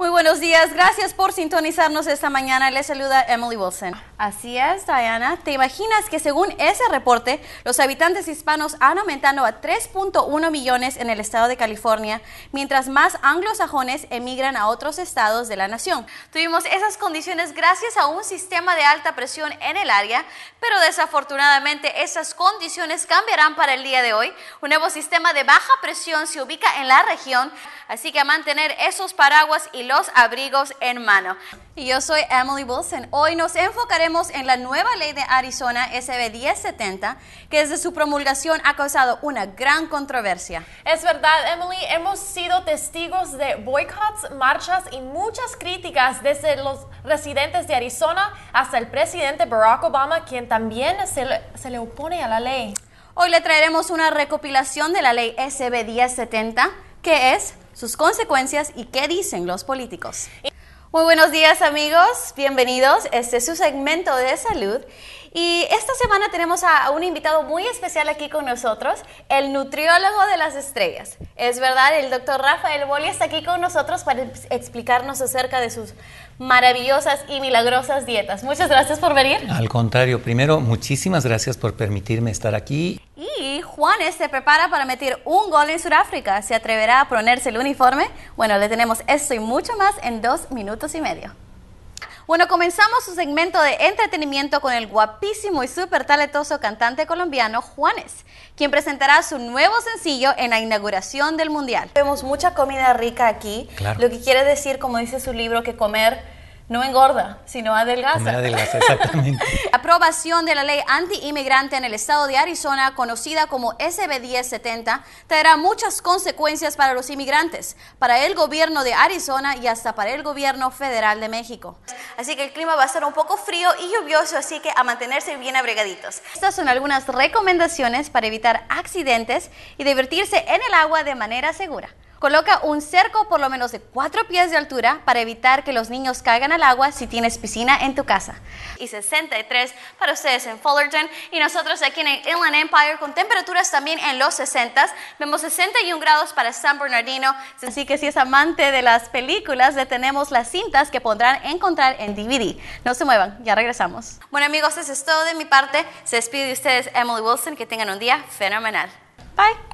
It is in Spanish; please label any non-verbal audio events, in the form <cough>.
Muy buenos días, gracias por sintonizarnos esta mañana. Les saluda Emily Wilson. Así es, Diana. ¿Te imaginas que según ese reporte, los habitantes hispanos han aumentado a 3.1 millones en el estado de California, mientras más anglosajones emigran a otros estados de la nación? Tuvimos esas condiciones gracias a un sistema de alta presión en el área, pero desafortunadamente esas condiciones cambiarán para el día de hoy. Un nuevo sistema de baja presión se ubica en la región Así que a mantener esos paraguas y los abrigos en mano. Y yo soy Emily Wilson. Hoy nos enfocaremos en la nueva ley de Arizona SB 1070, que desde su promulgación ha causado una gran controversia. Es verdad, Emily, hemos sido testigos de boicots, marchas y muchas críticas desde los residentes de Arizona hasta el presidente Barack Obama, quien también se le, opone a la ley. Hoy le traeremos una recopilación de la ley SB 1070, que es sus consecuencias y qué dicen los políticos. Muy buenos días amigos, bienvenidos. Este es su segmento de salud y esta semana tenemos a un invitado muy especial aquí con nosotros, el nutriólogo de las estrellas. Es verdad, el doctor Rafael Boli está aquí con nosotros para explicarnos acerca de sus maravillosas y milagrosas dietas. Muchas gracias por venir. Al contrario, primero, muchísimas gracias por permitirme estar aquí. Juanes se prepara para meter un gol en Sudáfrica. ¿Se atreverá a ponerse el uniforme? Bueno, le tenemos esto y mucho más en dos minutos y medio. Bueno, comenzamos su segmento de entretenimiento con el guapísimo y súper talentoso cantante colombiano Juanes, quien presentará su nuevo sencillo en la inauguración del Mundial. Vemos mucha comida rica aquí, lo que quiere decir, como dice su libro, que comer no engorda, sino adelgaza. adelgaza, exactamente. <laughs> Aprobación de la ley antiinmigrante en el estado de Arizona, conocida como SB 1070, traerá muchas consecuencias para los inmigrantes, para el gobierno de Arizona y hasta para el gobierno federal de México. Así que el clima va a ser un poco frío y lluvioso, así que a mantenerse bien abrigaditos. Estas son algunas recomendaciones para evitar accidentes y divertirse en el agua de manera segura. Coloca un cerco por lo menos de cuatro pies de altura para evitar que los niños caigan al agua si tienes piscina en tu casa. Y 63 para ustedes en Fullerton y nosotros aquí en Inland Empire con temperaturas también en los 60. Vemos 61 grados para San Bernardino. Así que si es amante de las películas, detenemos las cintas que podrán encontrar en DVD. No se muevan, ya regresamos. Bueno amigos, eso es todo de mi parte. Se despide de ustedes Emily Wilson. Que tengan un día fenomenal. Bye.